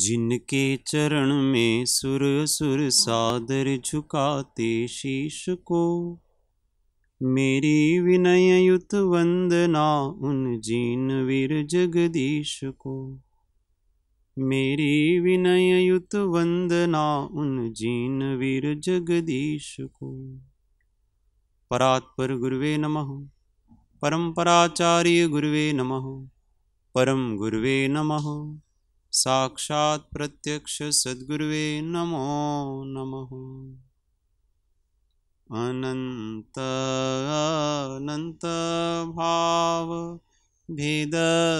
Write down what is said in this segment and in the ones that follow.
जिनके चरण में सुर सुर सादर झुकाते शीश को मेरी विनय युत वंदना उन जीन वीर जगदीश को मेरी विनय युत वंदना उन जीन वीर जगदीश को परात्पर गुरुवे नमः परम्पराचार्य गुरुवे नमः परम गुरुवे नमः साक्षात् प्रत्यक्षसद्गुर्वे नमो नमः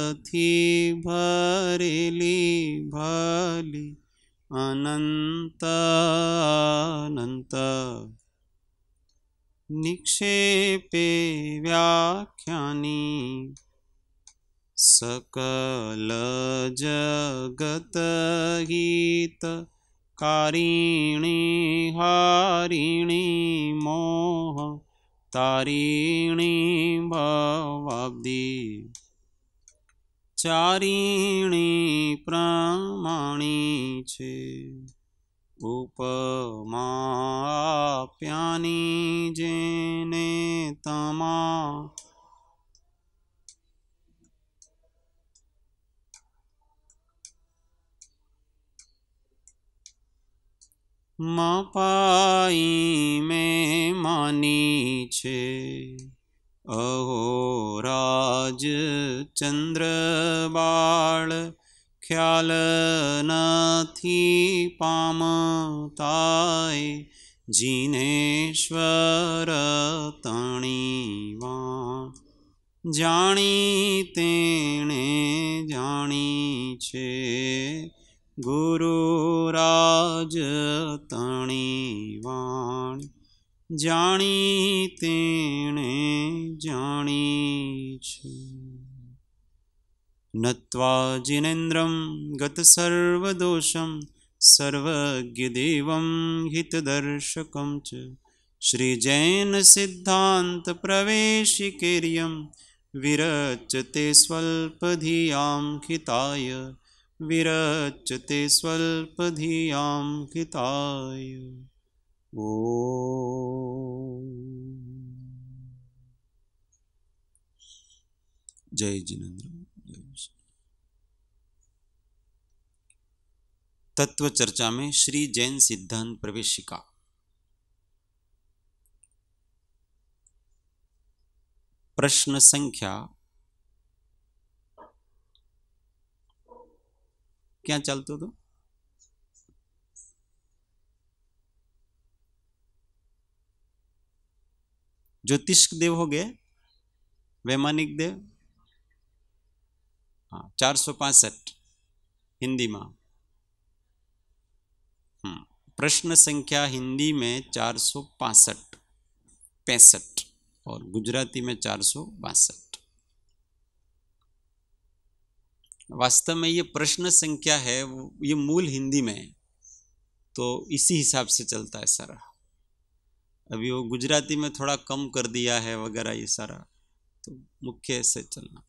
भलि अनन्त अनन्त निक्षेपे व्याख्यानि सकल जगत हित कारिणी हारिणी मोह तारिणी भवाब्दी चारिणी प्रमाणी छे ઉપમા પ્યાની જેને તમા મપાઈ મેં માની છે અહો રાજ ચંદ્ર બાળ ખ્યાલ નથી પામતાય જીનેશ્વર તણીવા જાણી તેણે જાણી છે गुरोराजतनी जानी छे नत्वा जिनेन्द्रं गतसर्वदोषं सर्वज्ञदेवं हितदर्शकं च श्रीजैनसिद्धान्तप्रवेशिकैर्यं विरचते स्वल्पधियां हिताय स्वल्प स्वल्पधियां किताय ओ जय जिनेन्द्र तत्व चर्चा में श्री जैन सिद्धांत प्रवेशिका प्रश्न संख्या क्या ચાલતું तो ज्योतिष देव हो गए वैमानिक देव हाँ चार सौ पांसठ हिंदी में हम्म, प्रश्न संख्या हिंदी में चार सौ पांसठ पैंसठ और गुजराती में चार सौ बासठ वास्तव में ये प्रश्न संख्या है ये मूल हिंदी में है तो इसी हिसाब से चलता है सारा अभी वो गुजराती में थोड़ा कम कर दिया है वगैरह ये सारा तो मुख्य से चलना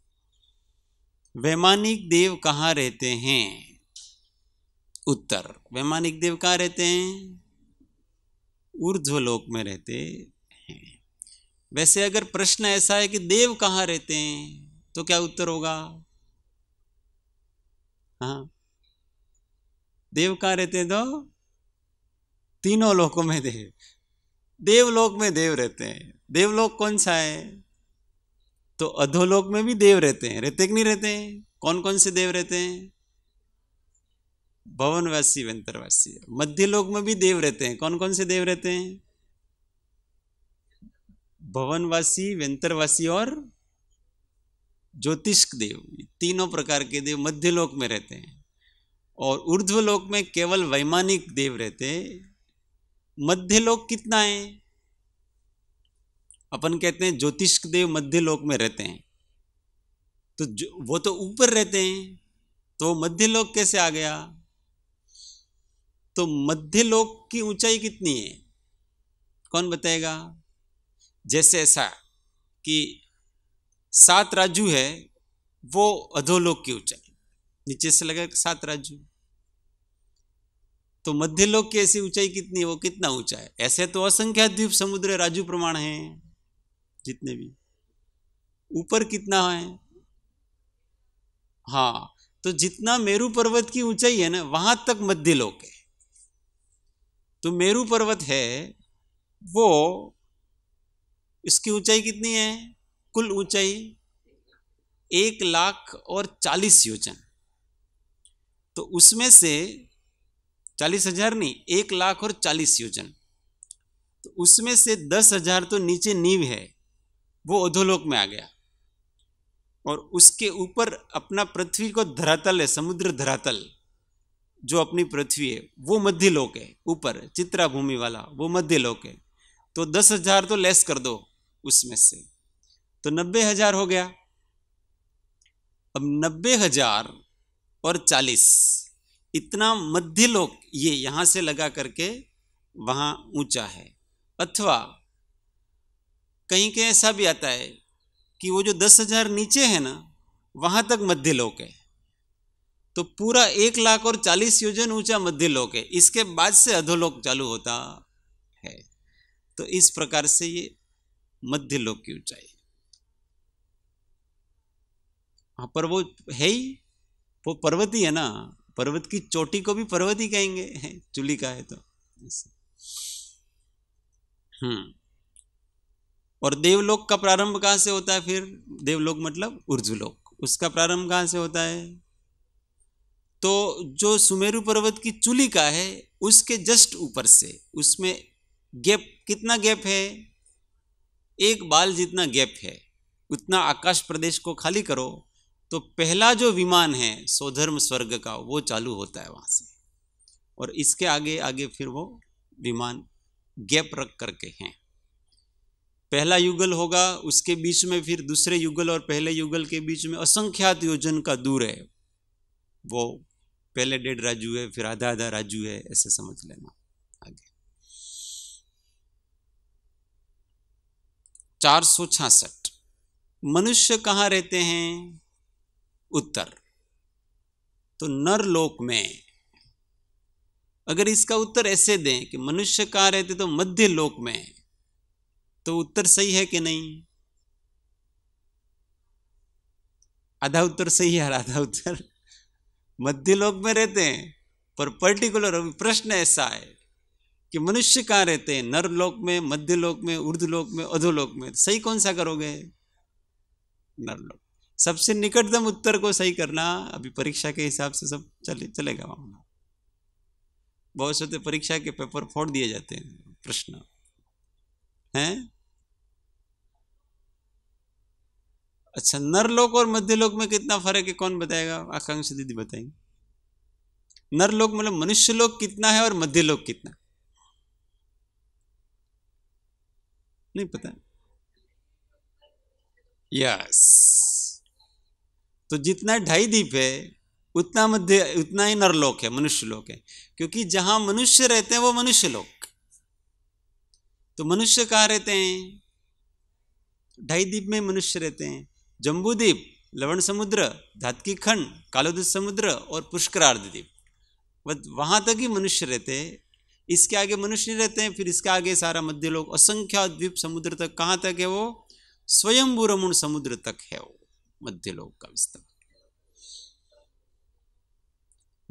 वैमानिक देव कहाँ रहते हैं उत्तर वैमानिक देव कहाँ रहते हैं ऊर्ध्वलोक में रहते हैं वैसे अगर प्रश्न ऐसा है कि देव कहाँ रहते हैं तो क्या उत्तर होगा हाँ देव कहाँ रहते तो तीनों लोकों में देव देवलोक में देव रहते हैं देवलोक कौन सा है तो अधोलोक में भी देव रहते हैं रहते कि नहीं रहते हैं कौन कौन से देव रहते हैं भवनवासी वंतरवासी मध्य लोक में भी देव रहते हैं कौन कौन से देव रहते हैं भवनवासी वंतरवासी और ज्योतिष देव तीनों प्रकार के देव मध्य लोक में रहते हैं और ऊर्ध्व लोक में केवल वैमानिक देव रहते मध्य लोक कितना है अपन कहते हैं ज्योतिष देव मध्य लोक में रहते हैं तो वो तो ऊपर रहते हैं तो मध्य लोक कैसे आ गया तो मध्य लोक की ऊंचाई कितनी है कौन बताएगा जैसे ऐसा कि सात राजू है वो अधोलोक की ऊंचाई नीचे से लगा सात राजू तो मध्य लोक की ऐसी ऊंचाई कितनी है वो कितना ऊंचा है ऐसे तो असंख्या द्वीप समुद्र राजू प्रमाण है जितने भी ऊपर कितना है हाँ तो जितना मेरु पर्वत की ऊंचाई है ना वहां तक मध्य लोक है तो मेरु पर्वत है वो इसकी ऊंचाई कितनी है कुल ऊंचाई एक लाख और चालीस योजन तो उसमें से चालीस हजार नहीं एक लाख और चालीस योजन तो उसमें से दस हजार तो नीचे नींव है वो अधोलोक में आ गया और उसके ऊपर अपना पृथ्वी को धरातल है समुद्र धरातल जो अपनी पृथ्वी है वो मध्य लोक है ऊपर चित्रा भूमि वाला वो मध्य लोक है तो दस हजार तो लेस कर दो उसमें से तो नब्बे हजार हो गया अब नब्बे हजार और चालीस इतना मध्य लोक ये यहां से लगा करके वहां ऊंचा है अथवा कहीं के ऐसा भी आता है कि वो जो दस हजार नीचे है ना वहां तक मध्य लोक है तो पूरा एक लाख और चालीस योजन ऊंचा मध्य लोक है इसके बाद से अधोलोक चालू होता है तो इस प्रकार से ये मध्य लोक की ऊंचाई हाँ पर वो है ही वो पर्वत ही है ना पर्वत की चोटी को भी पर्वत ही कहेंगे चुली का है तो हम्म और देवलोक का प्रारंभ कहाँ से होता है फिर देवलोक मतलब उर्जुलोक उसका प्रारंभ कहाँ से होता है तो जो सुमेरु पर्वत की चुली का है उसके जस्ट ऊपर से उसमें गैप कितना गैप है एक बाल जितना गैप है उतना आकाश प्रदेश को खाली करो तो पहला जो विमान है सौधर्म स्वर्ग का वो चालू होता है वहाँ से और इसके आगे आगे फिर वो विमान गैप रख करके हैं पहला युगल होगा उसके बीच में फिर दूसरे युगल और पहले युगल के बीच में असंख्यात योजन का दूर है वो पहले डेढ़ राजू है फिर आधा आधा राजू है ऐसे समझ लेना आगे चार सौ छासठ मनुष्य कहाँ रहते हैं उत्तर तो नरलोक में अगर इसका उत्तर ऐसे दें कि मनुष्य कहाँ रहते तो मध्य लोक में तो उत्तर सही है कि नहीं आधा उत्तर सही है आधा उत्तर मध्य लोक में रहते हैं पर पर्टिकुलर अभी प्रश्न ऐसा है कि मनुष्य कहाँ रहते हैं नर लोक में मध्य लोक में ऊर्ध लोक में अधोलोक में सही कौन सा करोगे नरलोक सबसे निकटतम उत्तर को सही करना अभी परीक्षा के हिसाब से सब चले चलेगा मामला बहुत सोते तो परीक्षा के पेपर फोड़ दिए जाते हैं प्रश्न हैं अच्छा नरलोक और मध्य लोक में कितना फर्क है कौन बताएगा आकांक्षा दीदी बताएंगे नरलोक मतलब मनुष्य लोक कितना है और मध्य लोक कितना नहीं पता यस तो जितना ढाई दीप है उतना मध्य उतना ही नरलोक है मनुष्य लोक है क्योंकि जहां मनुष्य रहते हैं वो मनुष्य लोक तो मनुष्य कहाँ रहते हैं ढाई द्वीप में मनुष्य रहते हैं जम्बूद्वीप लवण समुद्र धातकी खंड कालोद समुद्र और पुष्करार्ध द्वीप वहां तक ही मनुष्य रहते हैं इसके आगे मनुष्य नहीं रहते हैं फिर इसके आगे सारा मध्य लोग असंख्या द्वीप समुद्र तक कहाँ तक है वो स्वयं समुद्र तक है वो मध्य लोक का विस्तार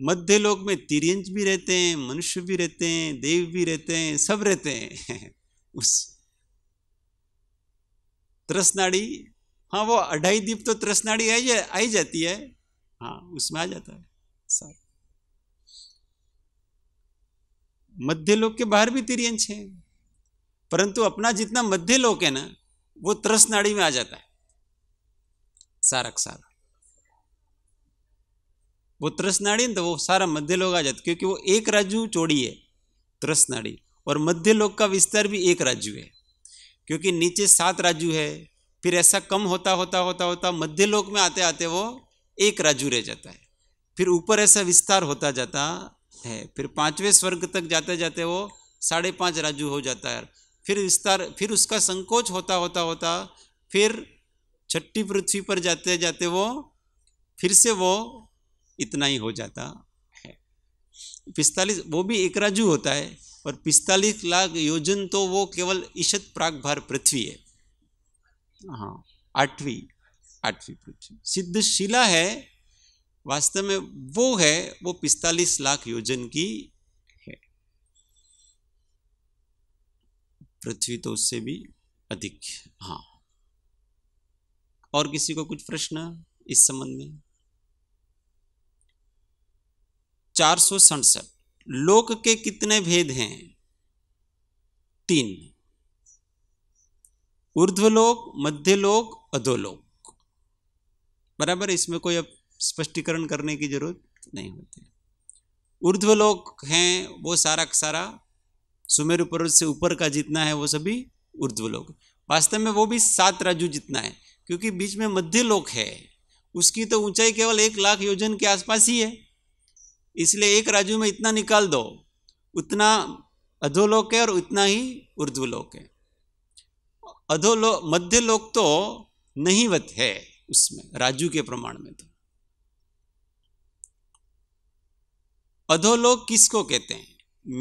मध्य लोक में तिरंज भी रहते हैं मनुष्य भी रहते हैं देव भी रहते हैं सब रहते हैं उस त्रसनाड़ी हाँ वो अढ़ाई दीप तो त्रसनाड़ी आई जा, आई जाती है हाँ उसमें आ जाता है सर मध्य लोक के बाहर भी तिरंज है परंतु अपना जितना मध्य लोक है ना वो त्रसनाड़ी में आ जाता है का सारा वो त्रसनाड़ी तो वो सारा मध्य लोग आ जाता क्योंकि वो एक राज्य चौड़ी है त्रसनाड़ी और मध्य लोग का विस्तार भी एक राज्य है क्योंकि नीचे सात राज्य है फिर ऐसा कम होता होता होता होता मध्य लोक में आते आते वो एक राज्य रह जाता है फिर ऊपर ऐसा विस्तार होता जाता है फिर पांचवें स्वर्ग तक जाते जाते वो साढ़े पाँच राज्य हो जाता है फिर विस्तार फिर उसका संकोच होता होता होता फिर छठी पृथ्वी पर जाते जाते वो फिर से वो इतना ही हो जाता है पिस्तालीस वो भी एक राजू होता है और पिस्तालीस लाख योजन तो वो केवल ईशत प्राग भार पृथ्वी है हाँ आठवीं आठवीं पृथ्वी सिद्ध शिला है वास्तव में वो है वो पिस्तालीस लाख योजन की है पृथ्वी तो उससे भी अधिक हाँ और किसी को कुछ प्रश्न इस संबंध में चार सौ सड़सठ लोक के कितने भेद हैं तीन ऊर्ध्वलोक मध्यलोक अधोलोक बराबर इसमें कोई अब स्पष्टीकरण करने की जरूरत नहीं होती ऊर्ध्वलोक हैं वो सारा का सारा सुमेरु पर्वत से ऊपर का जितना है वो सभी ऊर्ध्वलोक वास्तव में वो भी सात राजू जितना है क्योंकि बीच में मध्य लोक है उसकी तो ऊंचाई केवल एक लाख योजन के आसपास ही है इसलिए एक राजू में इतना निकाल दो उतना अधोलोक है और उतना ही उर्ध्वलोक है अधोलोक मध्य लोक तो नहींवत है उसमें राजू के प्रमाण में तो अधोलोक किसको कहते हैं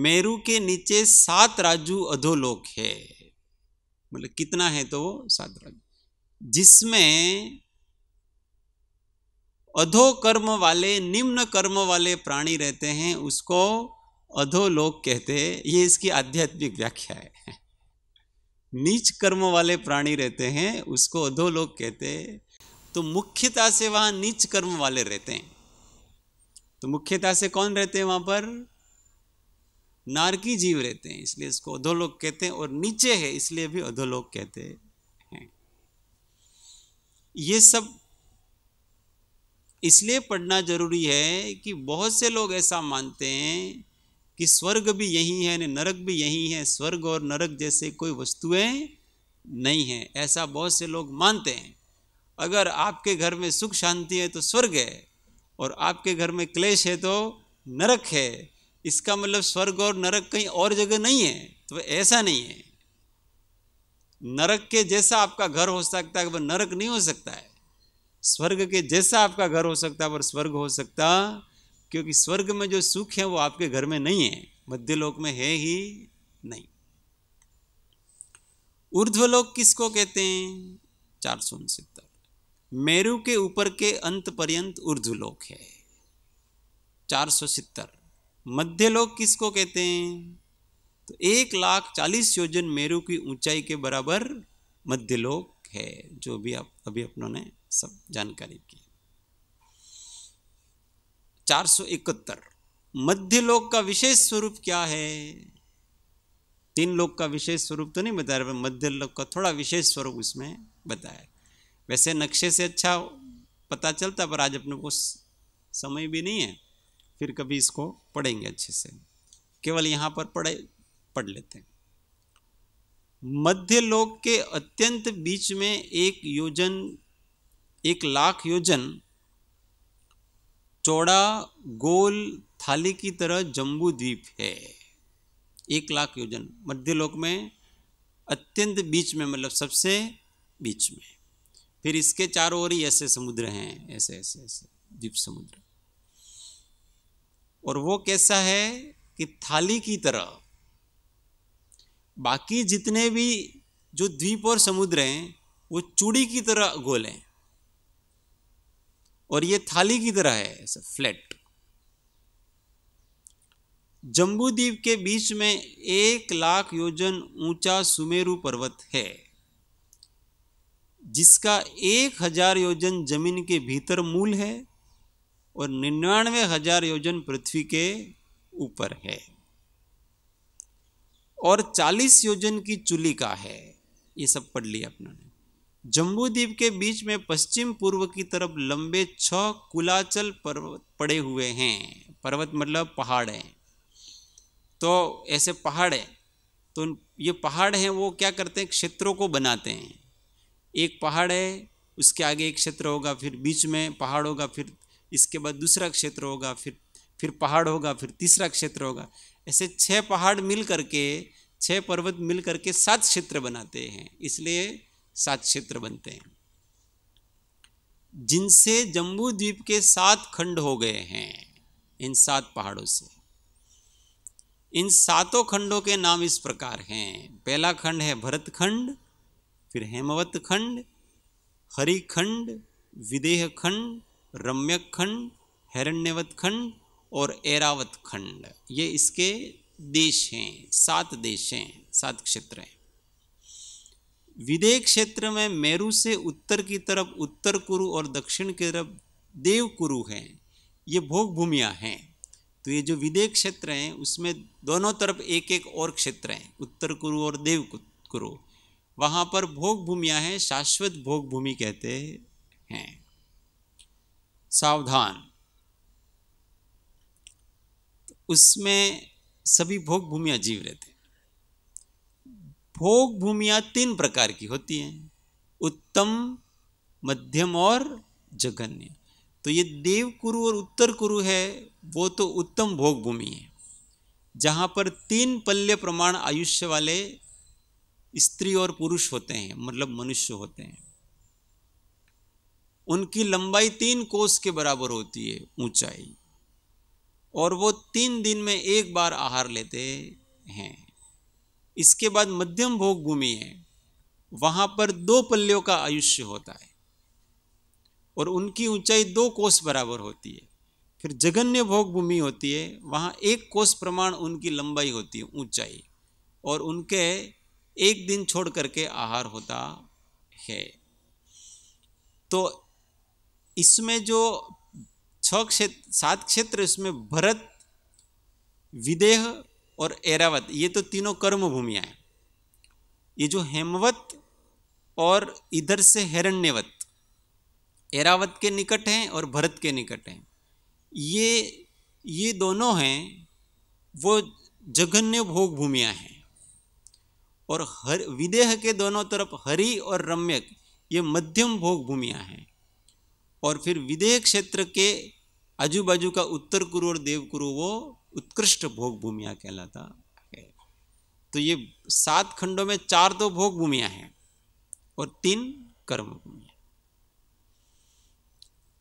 मेरू के नीचे सात राजू अधोलोक है मतलब कितना है तो वो सात राजू जिसमें अधो कर्म वाले निम्न कर्म वाले प्राणी रहते हैं उसको अधो लोक कहते हैं ये इसकी आध्यात्मिक व्याख्या है नीच कर्म वाले प्राणी रहते हैं उसको अधो लोक कहते हैं तो मुख्यता से वहाँ नीच कर्म वाले रहते हैं तो मुख्यता से कौन रहते हैं वहाँ पर नारकी जीव रहते हैं इसलिए इसको अधोलोक कहते हैं और नीचे है इसलिए भी अधोलोक कहते हैं ये सब इसलिए पढ़ना जरूरी है कि बहुत से लोग ऐसा मानते हैं कि स्वर्ग भी यही है नरक भी यही है स्वर्ग और नरक जैसे कोई वस्तुएं नहीं हैं ऐसा बहुत से लोग मानते हैं अगर आपके घर में सुख शांति है तो स्वर्ग है और आपके घर में क्लेश है तो नरक है इसका मतलब स्वर्ग और नरक कहीं और जगह नहीं है तो ऐसा नहीं है नरक के जैसा आपका घर हो सकता है वह नरक नहीं हो सकता है स्वर्ग के जैसा आपका घर हो सकता है पर स्वर्ग हो सकता क्योंकि स्वर्ग में जो सुख है वो आपके घर में नहीं है मध्यलोक में है ही नहीं ऊर्ध्वलोक किसको कहते हैं चार सौ उनसत्तर मेरू के ऊपर के अंत पर्यंत ऊर्ध्वलोक है चार सौ सत्तर मध्यलोक किसको कहते हैं तो एक लाख चालीस योजन मेरू की ऊंचाई के बराबर मध्यलोक है जो भी आप अभी अपनों ने सब जानकारी की चार सौ इकहत्तर मध्यलोक का विशेष स्वरूप क्या है तीन लोक का विशेष स्वरूप तो नहीं बताया पर मध्य लोक का थोड़ा विशेष स्वरूप उसमें बताया वैसे नक्शे से अच्छा पता चलता पर आज अपने को समय भी नहीं है फिर कभी इसको पढ़ेंगे अच्छे से केवल यहाँ पर पढ़े पढ़ लेते हैं मध्य लोक के अत्यंत बीच में एक योजन एक लाख योजन चौड़ा गोल थाली की तरह जम्बू द्वीप है एक लाख योजन मध्य लोक में अत्यंत बीच में मतलब सबसे बीच में फिर इसके चारों ओर ही ऐसे समुद्र हैं ऐसे ऐसे ऐसे द्वीप समुद्र और वो कैसा है कि थाली की तरह बाकी जितने भी जो द्वीप और समुद्र हैं वो चूड़ी की तरह गोल हैं और ये थाली की तरह है फ्लैट जम्बू द्वीप के बीच में एक लाख योजन ऊंचा सुमेरु पर्वत है जिसका एक हजार योजन जमीन के भीतर मूल है और निन्यानवे हजार योजन पृथ्वी के ऊपर है और चालीस योजन की चुली का है ये सब पढ़ लिया अपना ने जम्बूद्वीप के बीच में पश्चिम पूर्व की तरफ लंबे छह कुलाचल पर्वत पड़े हुए हैं पर्वत मतलब पहाड़ हैं तो ऐसे पहाड़ हैं तो ये पहाड़ हैं वो क्या करते हैं क्षेत्रों को बनाते हैं एक पहाड़ है उसके आगे एक क्षेत्र होगा फिर बीच में पहाड़ होगा फिर इसके बाद दूसरा क्षेत्र होगा फिर फिर पहाड़ होगा फिर तीसरा क्षेत्र होगा ऐसे छह पहाड़ मिल करके छह पर्वत मिल करके सात क्षेत्र बनाते हैं इसलिए सात क्षेत्र बनते हैं जिनसे जम्बू द्वीप के सात खंड हो गए हैं इन सात पहाड़ों से इन सातों खंडों के नाम इस प्रकार हैं पहला खंड है भरत खंड फिर हेमवत खंड हरिखंड विदेह खंड रम्यक खंड हिरण्यवत खंड और एरावत खंड ये इसके देश हैं सात देश हैं सात क्षेत्र हैं विदेह क्षेत्र में मेरू से उत्तर की तरफ उत्तर कुरु और दक्षिण की तरफ देव कुरु हैं ये भोग भूमिया हैं तो ये जो विदेह क्षेत्र हैं उसमें दोनों तरफ एक एक और क्षेत्र हैं उत्तर कुरु और देव कुरु वहाँ पर भोग भूमिया हैं शाश्वत भोग भूमि कहते हैं सावधान उसमें सभी भोग भूमिया जीव रहते हैं भोग भूमिया तीन प्रकार की होती हैं उत्तम मध्यम और जघन्य तो ये देव कुरु और उत्तर कुरु है वो तो उत्तम भोग भूमि है जहाँ पर तीन पल्य प्रमाण आयुष्य वाले स्त्री और पुरुष होते हैं मतलब मनुष्य होते हैं उनकी लंबाई तीन कोस के बराबर होती है ऊंचाई और वो तीन दिन में एक बार आहार लेते हैं इसके बाद मध्यम भोग भूमि है वहाँ पर दो पल्लियों का आयुष्य होता है और उनकी ऊंचाई दो कोस बराबर होती है फिर जगन्य भोग भूमि होती है वहाँ एक कोस प्रमाण उनकी लंबाई होती है ऊंचाई और उनके एक दिन छोड़ करके आहार होता है तो इसमें जो छ क्षेत्र सात क्षेत्र इसमें भरत विदेह और एरावत ये तो तीनों कर्म भूमिया हैं ये जो हेमवत और इधर से हिरण्यवत एरावत के निकट हैं और भरत के निकट हैं ये ये दोनों हैं वो जघन्य भोग भूमियाँ हैं और हर विदेह के दोनों तरफ हरि और रम्यक ये मध्यम भोग भूमियाँ हैं और फिर विदेह क्षेत्र के आजू बाजू का उत्तर कुरु और देव कुरु वो उत्कृष्ट भोग भूमिया कहलाता है तो ये सात खंडों में चार तो भोग भूमिया हैं और तीन कर्म भूमिया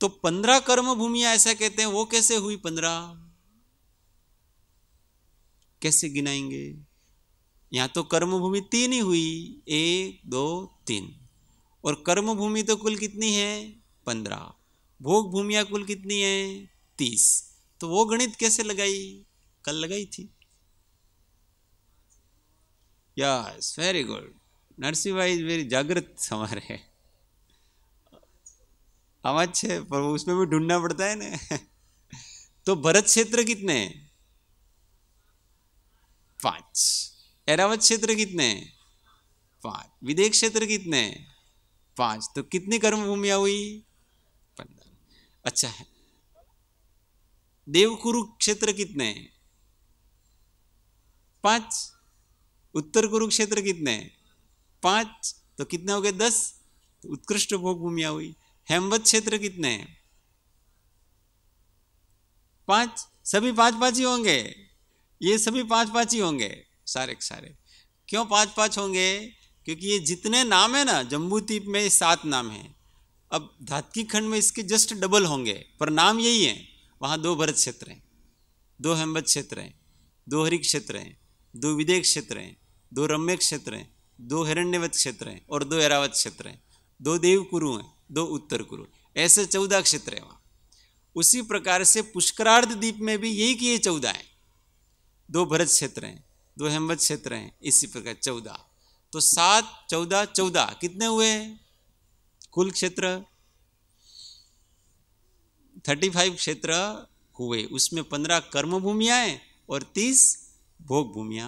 तो पंद्रह कर्म भूमिया ऐसा कहते हैं वो कैसे हुई पंद्रह कैसे गिनाएंगे यहां तो कर्म भूमि तीन ही हुई एक दो तीन और कर्म भूमि तो कुल कितनी है पंद्रह भोग भूमिया कुल कितनी है तीस तो वो गणित कैसे लगाई कल लगाई थी यस वेरी गुड नरसिंह भाई वेरी जागृत हमारे हम अच्छे पर उसमें भी ढूंढना पड़ता है ना तो भरत क्षेत्र कितने हैं पांच एरावत क्षेत्र कितने हैं पांच विदेश क्षेत्र कितने हैं पांच तो कितनी कर्म भूमिया हुई अच्छा है देवकुरु क्षेत्र कितने हैं पांच उत्तर कुरुक्षेत्र कितने हैं पांच तो कितने हो गए दस तो उत्कृष्ट भोग भूमिया हुई हेमवत क्षेत्र कितने हैं पांच सभी पांच पाँच ही होंगे ये सभी पांच पाँच ही होंगे सारे के सारे क्यों पांच पांच होंगे क्योंकि ये जितने नाम है ना जम्बूद्वीप में सात नाम हैं अब धात्की खंड में इसके जस्ट डबल होंगे पर नाम यही है वहाँ दो भरत क्षेत्र हैं दो हेम्बत क्षेत्र हैं दो हरिक क्षेत्र हैं दो विदेह क्षेत्र हैं दो रम्य क्षेत्र हैं दो हिरण्यवत क्षेत्र हैं और दो एरावत क्षेत्र हैं दो देव कुरु हैं दो उत्तर कुरु ऐसे चौदह क्षेत्र हैं वहाँ उसी प्रकार से पुष्करार्ध द्वीप में भी यही कि ये चौदह हैं दो भरत क्षेत्र हैं दो हेमवत क्षेत्र हैं इसी प्रकार चौदह तो सात चौदह चौदह कितने हुए हैं कुल क्षेत्र थर्टी फाइव क्षेत्र हुए उसमें पंद्रह कर्म भूमिया है और तीस भोग भूमिया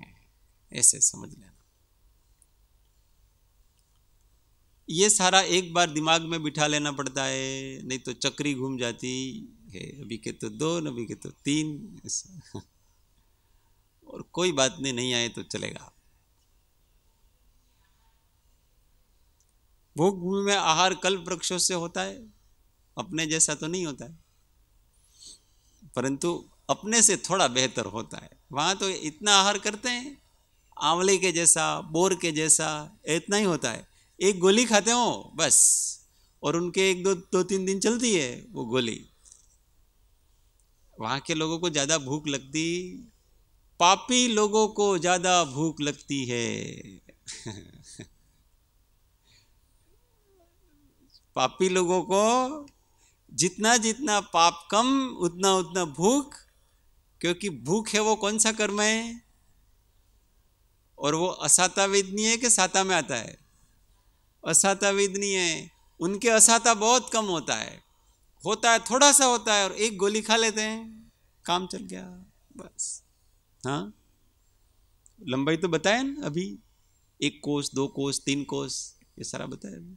है ऐसे समझ लेना ये सारा एक बार दिमाग में बिठा लेना पड़ता है नहीं तो चक्री घूम जाती है अभी के तो दो अभी के तो तीन और कोई बात नहीं नहीं आए तो चलेगा भोग भूमि में आहार कल्प वृक्षों से होता है अपने जैसा तो नहीं होता है परंतु अपने से थोड़ा बेहतर होता है वहाँ तो इतना आहार करते हैं आंवले के जैसा बोर के जैसा इतना ही होता है एक गोली खाते हो बस और उनके एक दो दो तीन दिन चलती है वो गोली वहाँ के लोगों को ज़्यादा भूख लगती पापी लोगों को ज़्यादा भूख लगती है पापी लोगों को जितना जितना पाप कम उतना उतना भूख क्योंकि भूख है वो कौन सा कर्म है और वो असाता वेदनी है कि साता में आता है असाता वेदनी है उनके असाता बहुत कम होता है होता है थोड़ा सा होता है और एक गोली खा लेते हैं काम चल गया बस हाँ लंबाई तो बताया ना अभी एक कोस दो कोस तीन कोस ये सारा बताया अभी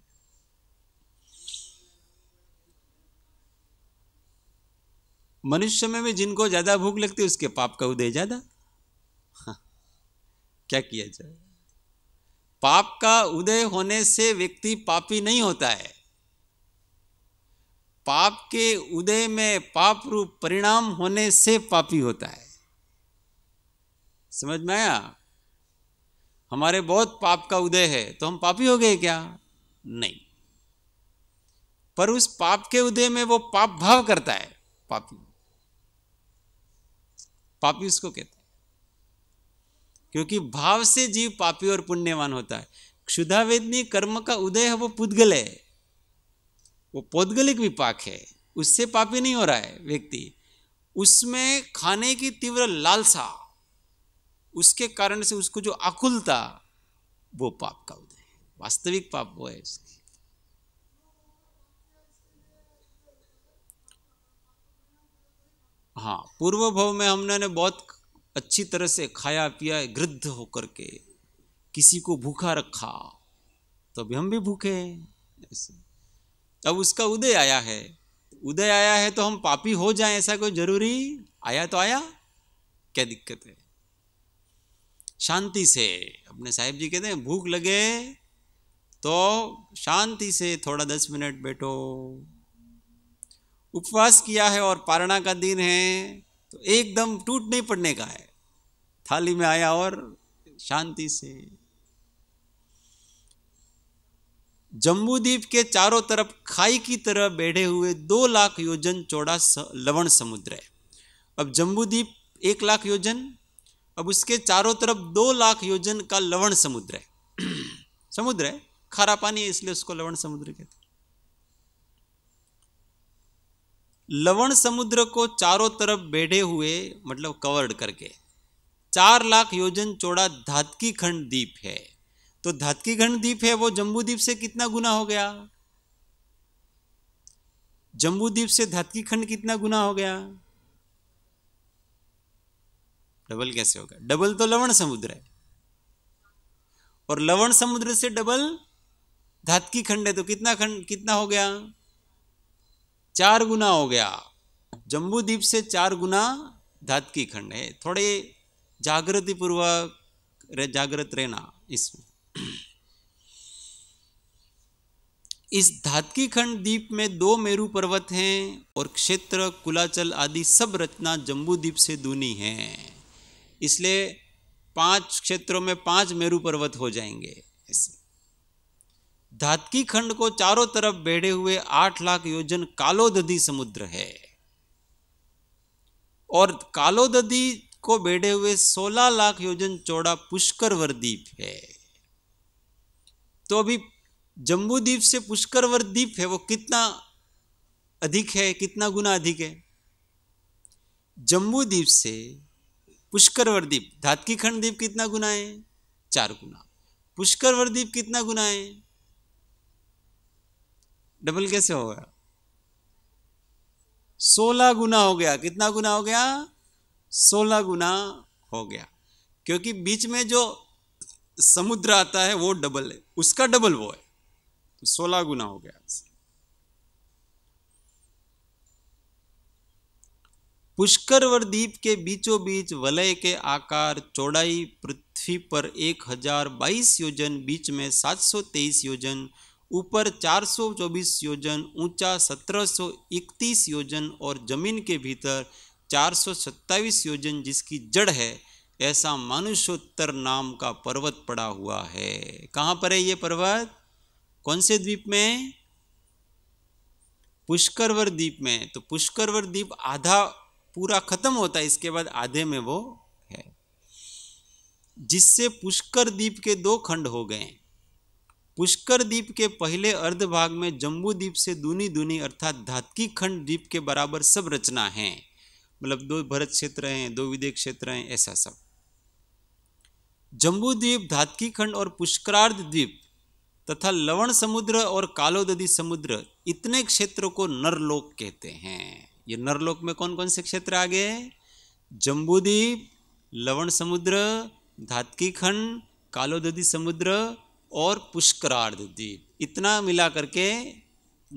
मनुष्य में भी जिनको ज़्यादा भूख लगती है उसके पाप का उदय ज़्यादा हाँ। क्या किया जाए पाप का उदय होने से व्यक्ति पापी नहीं होता है पाप के उदय में पाप रूप परिणाम होने से पापी होता है समझ में आया हमारे बहुत पाप का उदय है तो हम पापी हो गए क्या नहीं पर उस पाप के उदय में वो पाप भाव करता है पापी पापी उसको कहते हैं क्योंकि भाव से जीव पापी और पुण्यवान होता है क्षुधा वेदनी कर्म का उदय है वो पुद्गल है वो पौद्गलिक विपाक है उससे पापी नहीं हो रहा है व्यक्ति उसमें खाने की तीव्र लालसा उसके कारण से उसको जो आकुलता वो पाप का उदय है वास्तविक पाप वो है उसका हाँ पूर्व भव में हमने ने बहुत अच्छी तरह से खाया पिया गृद्ध होकर के किसी को भूखा रखा तो अभी हम भी भूखे हैं ऐसे अब उसका उदय आया है उदय आया है तो हम पापी हो जाए ऐसा कोई जरूरी आया तो आया क्या दिक्कत है शांति से अपने साहिब जी कहते हैं भूख लगे तो शांति से थोड़ा दस मिनट बैठो उपवास किया है और पारणा का दिन है तो एकदम टूट नहीं पड़ने का है थाली में आया और शांति से जम्बूद्वीप के चारों तरफ खाई की तरह बैठे हुए दो लाख योजन चौड़ा लवण समुद्र है अब जम्बूद्वीप एक लाख योजन अब उसके चारों तरफ दो लाख योजन का लवण समुद्र है समुद्र है खारा पानी है इसलिए उसको लवण समुद्र कहते हैं लवण समुद्र को चारों तरफ बैठे हुए मतलब कवर्ड करके चार लाख योजन चौड़ा धातकी खंड द्वीप है तो धातकी खंड द्वीप है वो जम्बूद्वीप से कितना गुना हो गया जम्बूद्वीप से धातकी खंड कितना गुना हो गया डबल कैसे हो गया डबल तो लवण समुद्र है और लवण समुद्र से डबल धातकी खंड है तो कितना खंड कितना हो गया चार गुना हो गया जम्बूद्वीप से चार गुना धातकी खंड है थोड़े जागृति पूर्वक रे जागृत रहना इसमें इस धातकी खंड द्वीप में दो मेरु पर्वत हैं और क्षेत्र कुलाचल आदि सब रचना जम्बूद्वीप से दूनी है इसलिए पांच क्षेत्रों में पांच मेरु पर्वत हो जाएंगे ऐसे धातकी खंड को चारों तरफ बैठे हुए आठ लाख योजन दधी समुद्र है और कालोदधी को बेढ़े हुए सोलह लाख योजन चौड़ा पुष्करवर द्वीप है तो अभी जम्बू द्वीप से पुष्करवर द्वीप है वो कितना अधिक है कितना गुना अधिक है जम्बू द्वीप से पुष्करवर द्वीप धातकी खंड द्वीप कितना गुना है चार गुना पुष्करवर द्वीप कितना गुना है डबल कैसे हो गया सोलह गुना हो गया कितना गुना हो गया सोलह गुना हो गया क्योंकि बीच में जो समुद्र आता है वो डबल है उसका डबल वो है तो सोलह गुना हो गया पुष्करवर द्वीप के बीचों बीच वलय के आकार चौड़ाई पृथ्वी पर एक हजार बाईस योजन बीच में सात सौ तेईस योजन ऊपर 424 योजन ऊंचा 1731 योजन और जमीन के भीतर 427 योजन जिसकी जड़ है ऐसा मानुषोत्तर नाम का पर्वत पड़ा हुआ है कहाँ पर है ये पर्वत कौन से द्वीप में पुष्करवर द्वीप में तो पुष्करवर द्वीप आधा पूरा खत्म होता है इसके बाद आधे में वो है जिससे पुष्कर द्वीप के दो खंड हो गए पुष्कर द्वीप के पहले अर्ध भाग में जम्बू द्वीप से दूनी दूनी अर्थात धातकी खंड द्वीप के बराबर सब रचना है मतलब दो भरत क्षेत्र हैं दो विदेश क्षेत्र हैं ऐसा सब जम्बू द्वीप धातकी खंड और पुष्करार्ध द्वीप तथा लवण समुद्र और कालोदी समुद्र इतने क्षेत्रों को नरलोक कहते हैं ये नरलोक में कौन कौन से क्षेत्र आ गए जम्बूद्वीप लवण समुद्र धातकी खंड कालोदी समुद्र और पुष्करार्ध द्वीप इतना मिला करके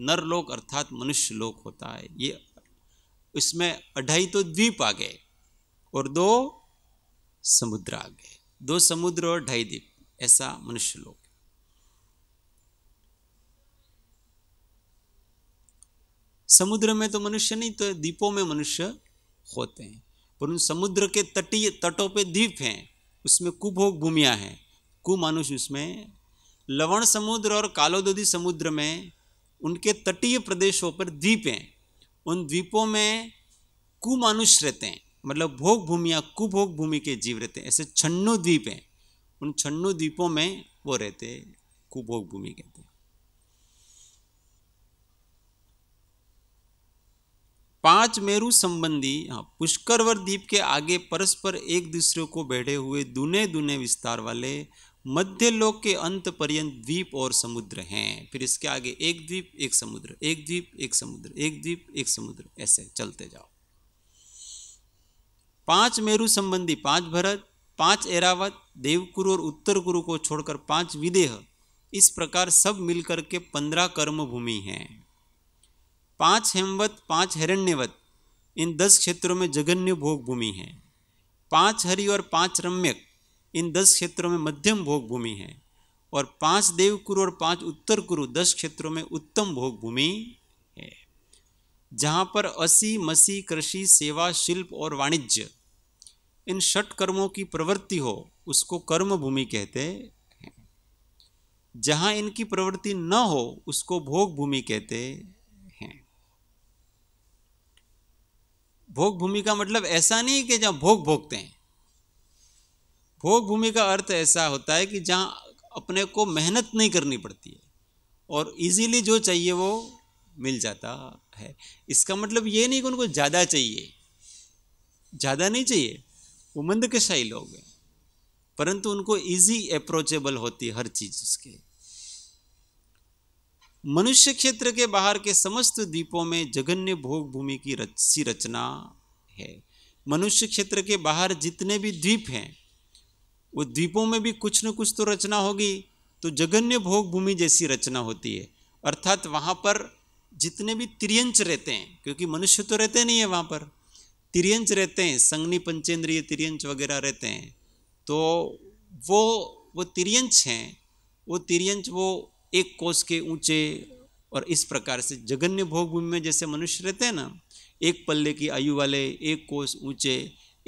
नरलोक अर्थात मनुष्य लोक होता है ये इसमें अढ़ाई तो द्वीप आ गए और दो समुद्र आ गए दो समुद्र और ढाई द्वीप ऐसा मनुष्य लोक समुद्र में तो मनुष्य नहीं तो द्वीपों में मनुष्य होते हैं पर उन समुद्र के तटीय तटों पे द्वीप हैं उसमें कुभोग भूमिया हैं कुमानुष उसमें लवण समुद्र और कालोदी समुद्र में उनके तटीय प्रदेशों पर द्वीप हैं उन द्वीपों में कुमानुष रहते हैं मतलब भोग भूमिया कुभोग भूमि के जीव रहते हैं ऐसे छन्नु द्वीप हैं उन छन्नु द्वीपों में वो रहते हैं कुभोग भूमि कहते हैं पांच मेरु संबंधी हाँ पुष्करवर द्वीप के आगे परस्पर एक दूसरे को बैठे हुए दुने दुने विस्तार वाले मध्य लोक के अंत पर्यंत द्वीप और समुद्र हैं फिर इसके आगे एक द्वीप एक समुद्र एक द्वीप एक समुद्र एक द्वीप एक समुद्र ऐसे चलते जाओ पांच मेरु संबंधी पांच भरत पांच एरावत देवकुरु और उत्तर कुरु को छोड़कर पांच विदेह इस प्रकार सब मिलकर के पंद्रह कर्म भूमि हैं पांच हेमवत पांच हिरण्यवत इन दस क्षेत्रों में जगन्य भोग भूमि है पांच हरि और पांच रम्यक इन दस क्षेत्रों में मध्यम भोग भूमि है और पांच देव कुरु और पांच उत्तर कुरु दस क्षेत्रों में उत्तम भोग भूमि है जहाँ पर असी मसी कृषि सेवा शिल्प और वाणिज्य इन षट कर्मों की प्रवृत्ति हो उसको कर्म भूमि कहते हैं जहाँ इनकी प्रवृत्ति न हो उसको भोग भूमि कहते हैं भोग भूमि का मतलब ऐसा नहीं कि जहाँ भोग भोगते हैं भोग भूमि का अर्थ ऐसा होता है कि जहाँ अपने को मेहनत नहीं करनी पड़ती है और इजीली जो चाहिए वो मिल जाता है इसका मतलब ये नहीं कि उनको ज़्यादा चाहिए ज़्यादा नहीं चाहिए वो मंद मंदकशाही लोग हैं परंतु उनको इजी अप्रोचेबल होती है हर चीज़ उसके मनुष्य क्षेत्र के बाहर के समस्त द्वीपों में जघन्य भोग भूमि की रच सी रचना है मनुष्य क्षेत्र के बाहर जितने भी द्वीप हैं वो द्वीपों में भी कुछ न कुछ तो रचना होगी तो जगन्य भोग भूमि जैसी रचना होती है अर्थात वहाँ पर जितने भी तिरियंच रहते हैं क्योंकि मनुष्य तो रहते नहीं है वहाँ पर तिरियंच रहते हैं संगनी पंचेंद्रीय तिरियंच वगैरह रहते हैं तो वो वो तिरियंच हैं वो तिरियंच वो एक कोष के ऊंचे और इस प्रकार से जगन्य भोग भूमि में जैसे मनुष्य रहते हैं ना एक पल्ले की आयु वाले एक कोष ऊंचे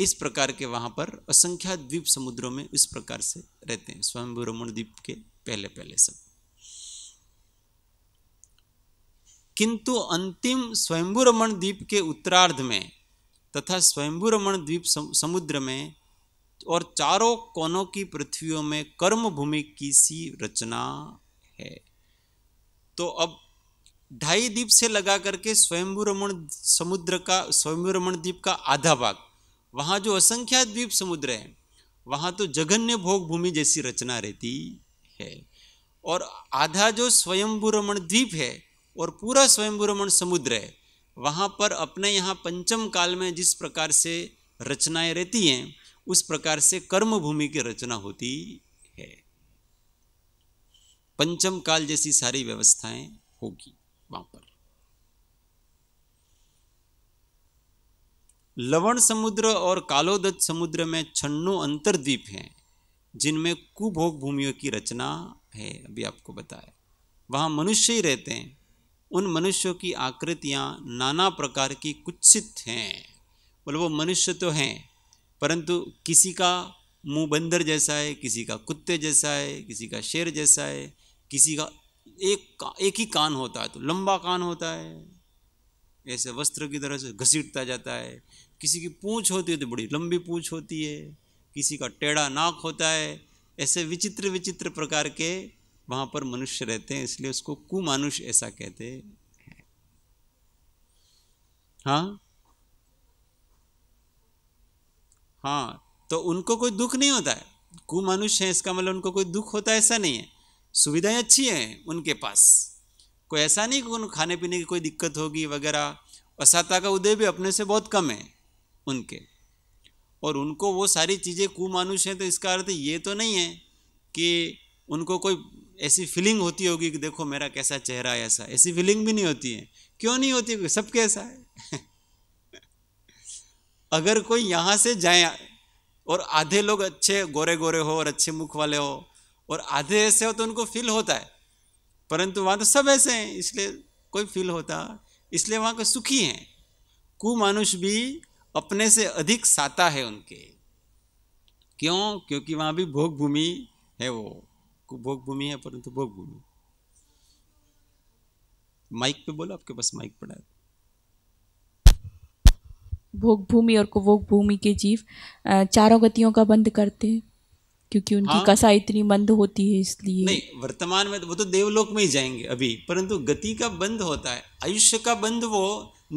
इस प्रकार के वहाँ पर असंख्या द्वीप समुद्रों में इस प्रकार से रहते हैं स्वयं रमण द्वीप के पहले पहले सब किंतु अंतिम स्वयंभू रमण द्वीप के उत्तरार्ध में तथा स्वयंभू रमण द्वीप समुद्र में और चारों कोनों की पृथ्वियों में कर्म भूमि की सी रचना है तो अब ढाई द्वीप से लगा करके स्वयंभू रमण समुद्र का स्वयंभू रमण द्वीप का आधा भाग वहाँ जो असंख्या द्वीप समुद्र है वहाँ तो जघन्य भोग भूमि जैसी रचना रहती है और आधा जो स्वयंभू रमण द्वीप है और पूरा स्वयंभू रमण समुद्र है वहाँ पर अपने यहाँ पंचम काल में जिस प्रकार से रचनाएं रहती हैं उस प्रकार से कर्म भूमि की रचना होती है पंचम काल जैसी सारी व्यवस्थाएं होगी वहाँ पर लवण समुद्र और कालोदत्त समुद्र में छन्नों अंतरद्वीप हैं जिनमें कुभोग भूमियों की रचना है अभी आपको बताया वहाँ मनुष्य ही रहते हैं उन मनुष्यों की आकृतियाँ नाना प्रकार की कुत्सित हैं बोले वो मनुष्य तो हैं परंतु किसी का मुँह बंदर जैसा है किसी का कुत्ते जैसा है किसी का शेर जैसा है किसी का एक एक ही कान होता है तो लंबा कान होता है ऐसे वस्त्र की तरह से घसीटता जाता है किसी की पूँछ होती है तो बड़ी लंबी पूँछ होती है किसी का टेढ़ा नाक होता है ऐसे विचित्र विचित्र प्रकार के वहाँ पर मनुष्य रहते हैं इसलिए उसको कुमानुष ऐसा कहते हैं हाँ हाँ तो उनको कोई दुख नहीं होता है कुमानुष है इसका मतलब उनको कोई दुख होता है ऐसा नहीं है सुविधाएं अच्छी हैं उनके पास कोई ऐसा नहीं कि उनको खाने पीने की कोई दिक्कत होगी वगैरह असाता का उदय भी अपने से बहुत कम है उनके और उनको वो सारी चीज़ें कुमानुष हैं तो इसका अर्थ ये तो नहीं है कि उनको कोई ऐसी फीलिंग होती होगी कि देखो मेरा कैसा चेहरा है ऐसा ऐसी फीलिंग भी नहीं होती है क्यों नहीं होती सब कैसा है अगर कोई यहाँ से जाए और आधे लोग अच्छे गोरे गोरे हो और अच्छे मुख वाले हो और आधे ऐसे हो तो उनको फील होता है परंतु वहाँ तो सब ऐसे हैं इसलिए कोई फील होता इसलिए वहाँ के सुखी हैं कुमानुष भी अपने से अधिक साता है उनके क्यों क्योंकि वहां भी भोग भूमि है वो भोग भूमि है परंतु भोग भूमि माइक पे बोलो आपके पास माइक पड़ा है भोग भूमि और कुभोग भूमि के जीव चारों गतियों का बंद करते हैं क्योंकि उनकी हाँ? कसा इतनी मंद होती है इसलिए नहीं वर्तमान में तो वो तो देवलोक में ही जाएंगे अभी परंतु गति का बंद होता है आयुष्य का बंद वो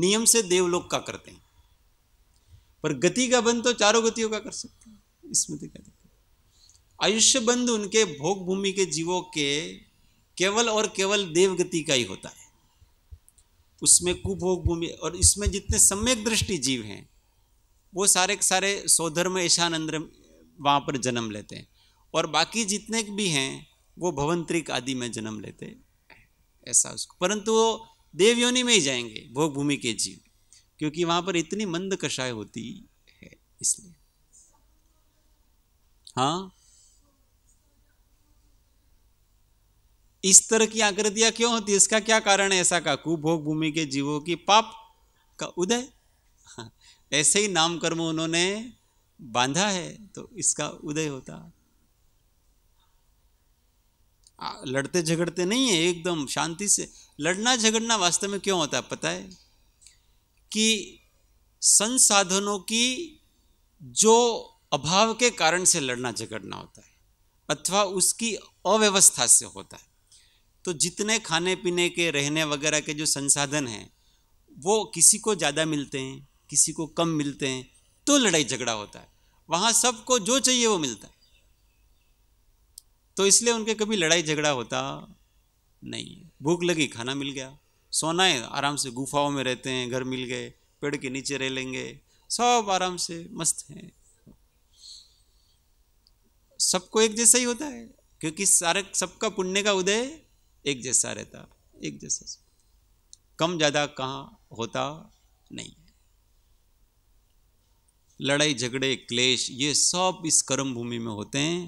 नियम से देवलोक का करते हैं पर गति का बंध तो चारों गतियों का कर सकते हैं इसमें दिखा तो दिखा आयुष्य बंध उनके भोग भूमि के जीवों के केवल और केवल देव गति का ही होता है उसमें कुभोग भूमि और इसमें जितने सम्यक दृष्टि जीव हैं वो सारे के सारे सौधर्म ईशानंद वहाँ पर जन्म लेते हैं और बाकी जितने भी हैं वो भवंत्रिक आदि में जन्म लेते हैं ऐसा उसको परंतु वो देवयोनि में ही जाएंगे भोग भूमि के जीव क्योंकि वहां पर इतनी मंद कषाय होती है इसलिए हाँ इस तरह की आकृतियां क्यों होती है इसका क्या कारण है ऐसा का कुभोग भूमि के जीवों की पाप का उदय हाँ, ऐसे ही नाम कर्म उन्होंने बांधा है तो इसका उदय होता लड़ते झगड़ते नहीं है एकदम शांति से लड़ना झगड़ना वास्तव में क्यों होता है पता है कि संसाधनों की जो अभाव के कारण से लड़ना झगड़ना होता है अथवा उसकी अव्यवस्था से होता है तो जितने खाने पीने के रहने वगैरह के जो संसाधन हैं वो किसी को ज़्यादा मिलते हैं किसी को कम मिलते हैं तो लड़ाई झगड़ा होता है वहाँ सबको जो चाहिए वो मिलता है तो इसलिए उनके कभी लड़ाई झगड़ा होता नहीं भूख लगी खाना मिल गया सोना है आराम से गुफाओं में रहते हैं घर मिल गए पेड़ के नीचे रह लेंगे सब आराम से मस्त हैं सबको एक जैसा ही होता है क्योंकि सारे सबका पुण्य का उदय एक जैसा रहता एक जैसा कम ज़्यादा कहाँ होता नहीं है लड़ाई झगड़े क्लेश ये सब इस कर्म भूमि में होते हैं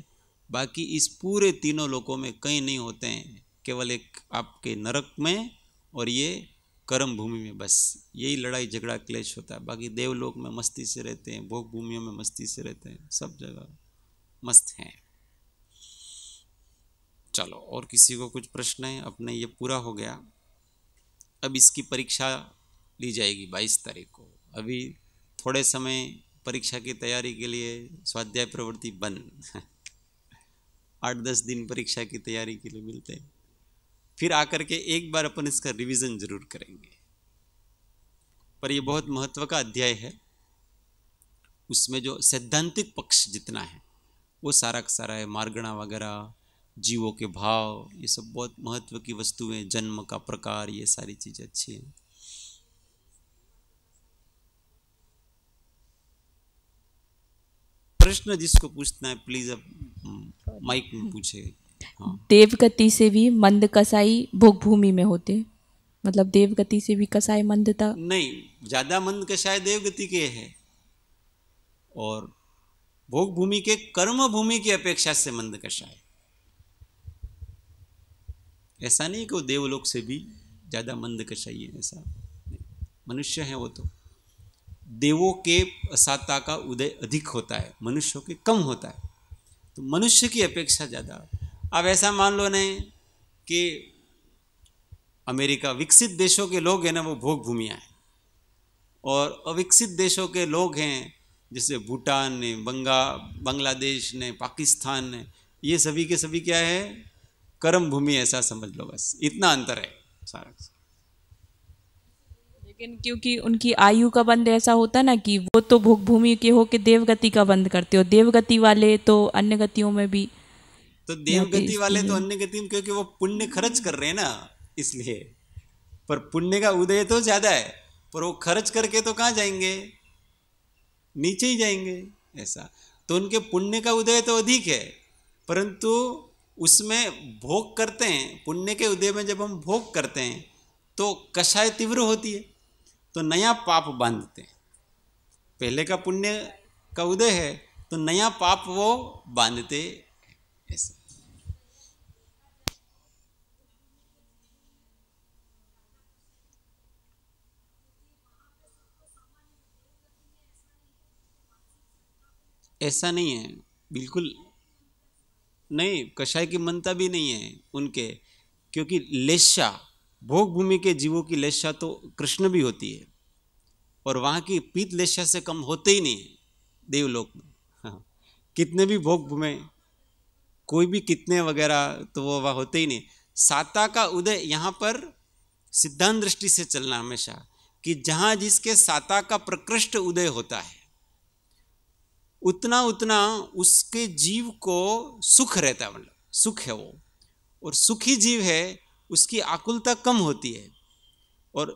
बाकी इस पूरे तीनों लोकों में कहीं नहीं होते हैं केवल एक आपके नरक में और ये कर्म भूमि में बस यही लड़ाई झगड़ा क्लेश होता है बाकी देवलोक में मस्ती से रहते हैं भोग भूमियों में मस्ती से रहते हैं सब जगह मस्त हैं चलो और किसी को कुछ प्रश्न है अपने ये पूरा हो गया अब इसकी परीक्षा ली जाएगी बाईस तारीख को अभी थोड़े समय परीक्षा की तैयारी के लिए स्वाध्याय प्रवृत्ति बंद आठ दस दिन परीक्षा की तैयारी के लिए मिलते हैं फिर आकर के एक बार अपन इसका रिवीजन जरूर करेंगे पर यह बहुत महत्व का अध्याय है उसमें जो सैद्धांतिक पक्ष जितना है वो सारा का सारा है मार्गणा वगैरह जीवों के भाव ये सब बहुत महत्व की वस्तुएं जन्म का प्रकार ये सारी चीज़ें अच्छी हैं प्रश्न जिसको पूछना है प्लीज़ अब माइक हम्म, में पूछे देवगति से भी मंद कसाई भोग भूमि में होते मतलब देवगति से भी मंद मंदता नहीं ज्यादा मंद कसाई देवगति के है और भोग भूमि के कर्म भूमि की अपेक्षा से मंद कषाय ऐसा नहीं कि वो देवलोक से भी ज़्यादा मंद कषाई है ऐसा मनुष्य है वो तो देवों के असाता का उदय अधिक होता है मनुष्यों के कम होता है तो मनुष्य की अपेक्षा ज़्यादा अब ऐसा मान लो नहीं कि अमेरिका विकसित देशों के लोग हैं ना वो भोग भूमिया है और अविकसित देशों के लोग हैं जैसे भूटान ने बंगा बांग्लादेश ने पाकिस्तान ने ये सभी के सभी क्या है कर्म भूमि ऐसा समझ लो बस इतना अंतर है सारा लेकिन क्योंकि उनकी आयु का बंद ऐसा होता ना कि वो तो भोग भूमि के हो के देवगति का बंद करते हो देवगति वाले तो अन्य गतियों में भी तो देवगति वाले तो अन्य गति में क्योंकि वो पुण्य खर्च कर रहे हैं ना इसलिए पर पुण्य का उदय तो ज्यादा है पर वो खर्च करके तो कहाँ जाएंगे नीचे ही जाएंगे ऐसा तो उनके पुण्य का उदय तो अधिक है परंतु उसमें भोग करते हैं पुण्य के उदय में जब हम भोग करते हैं तो कषाय तीव्र होती है तो नया पाप बांधते हैं पहले का पुण्य का उदय है तो नया पाप वो बांधते ऐसा ऐसा नहीं है बिल्कुल नहीं कषाय की मनता भी नहीं है उनके क्योंकि लेशा भोग भूमि के जीवों की लेशा तो कृष्ण भी होती है और वहाँ की पीत लेशा से कम होते ही नहीं है देवलोक में हाँ कितने भी भोग भूमि कोई भी कितने वगैरह तो वो वह होते ही नहीं साता का उदय यहाँ पर सिद्धांत दृष्टि से चलना हमेशा कि जहाँ जिसके साता का प्रकृष्ट उदय होता है उतना उतना उसके जीव को सुख रहता है मतलब सुख है वो और सुखी जीव है उसकी आकुलता कम होती है और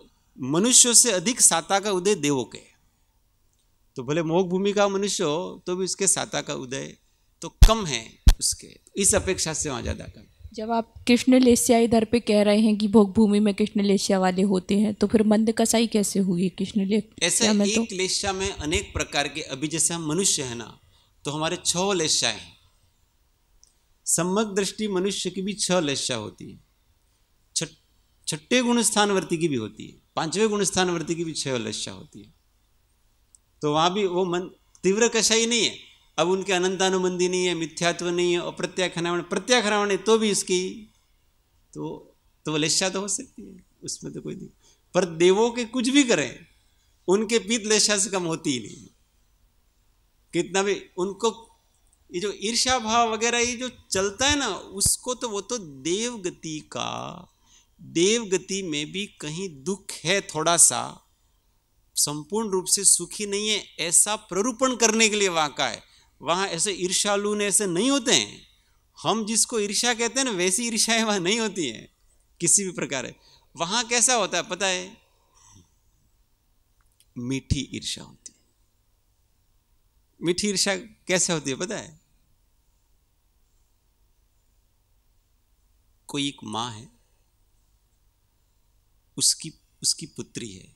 मनुष्य से अधिक साता का उदय देवों के तो भले मोह भूमि का मनुष्य हो तो भी उसके साता का उदय तो कम है उसके इस अपेक्षा से वहाँ ज़्यादा कम जब आप कृष्ण लेसिया दर पे कह रहे हैं कि भोग भूमि में कृष्ण लेसिया वाले होते हैं तो फिर मंद कसाई कैसे हुई कृष्ण ऐसे में एक तो? लेस्या में अनेक प्रकार के अभी जैसे हम मनुष्य है ना तो हमारे छह लेस्या हैं सम्यक दृष्टि मनुष्य की भी छह लेस्या होती है छठे गुण स्थानवर्ती की भी होती है पांचवें गुण स्थानवर्ती की भी छह लेस्या होती है तो वहां भी वो मन तीव्र कसाई नहीं है अब उनके अनंतानुबंधी नहीं है मिथ्यात्व नहीं है अप्रत्याखनावण प्रत्याखनावण है तो भी इसकी तो तो लेशा तो हो सकती है उसमें तो कोई नहीं पर देवों के कुछ भी करें उनके पीत लेशा से कम होती ही नहीं कितना भी उनको ये जो ईर्षा भाव वगैरह ये जो चलता है ना उसको तो वो तो देव गति का देव गति में भी कहीं दुख है थोड़ा सा संपूर्ण रूप से सुखी नहीं है ऐसा प्ररूपण करने के लिए वाका है वहाँ ऐसे ईर्षा लून ऐसे नहीं होते हैं हम जिसको ईर्षा कहते हैं ना वैसी ईर्षाएँ वहाँ नहीं होती हैं किसी भी प्रकार है वहाँ कैसा होता है पता है मीठी ईर्षा होती है मीठी ईर्षा कैसे होती है पता है कोई एक माँ है उसकी उसकी पुत्री है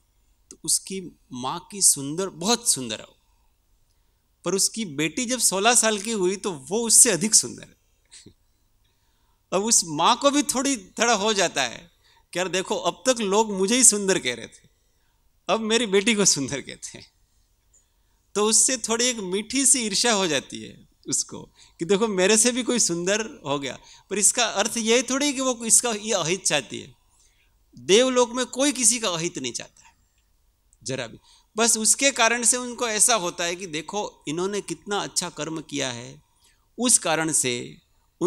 तो उसकी माँ की सुंदर बहुत सुंदर है पर उसकी बेटी जब 16 साल की हुई तो वो उससे अधिक सुंदर अब उस माँ को भी थोड़ी थोड़ा हो जाता है कि यार देखो अब तक लोग मुझे ही सुंदर कह रहे थे अब मेरी बेटी को सुंदर कहते हैं तो उससे थोड़ी एक मीठी सी ईर्ष्या हो जाती है उसको कि देखो मेरे से भी कोई सुंदर हो गया पर इसका अर्थ यह थोड़ी कि वो इसका ये अहित चाहती है देवलोक में कोई किसी का अहित नहीं चाहता है जरा भी बस उसके कारण से उनको ऐसा होता है कि देखो इन्होंने कितना अच्छा कर्म किया है उस कारण से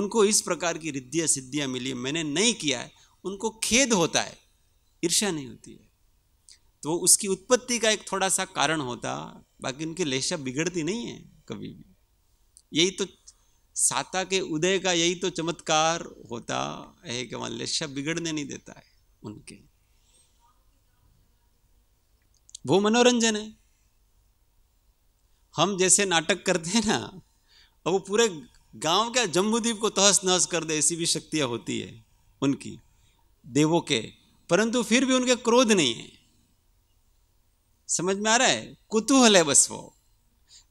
उनको इस प्रकार की रिद्धियाँ सिद्धियाँ मिली मैंने नहीं किया है उनको खेद होता है ईर्ष्या नहीं होती है तो उसकी उत्पत्ति का एक थोड़ा सा कारण होता बाकी उनकी लेशा बिगड़ती नहीं है कभी भी यही तो साता के उदय का यही तो चमत्कार होता है कि वहाँ लेशा बिगड़ने नहीं देता है उनके वो मनोरंजन है हम जैसे नाटक करते हैं ना और वो पूरे गांव के जम्बूद्वीप को तहस नहस कर दे ऐसी भी शक्तियाँ होती है उनकी देवों के परंतु फिर भी उनके क्रोध नहीं है समझ में आ रहा है कुतूहल है बस वो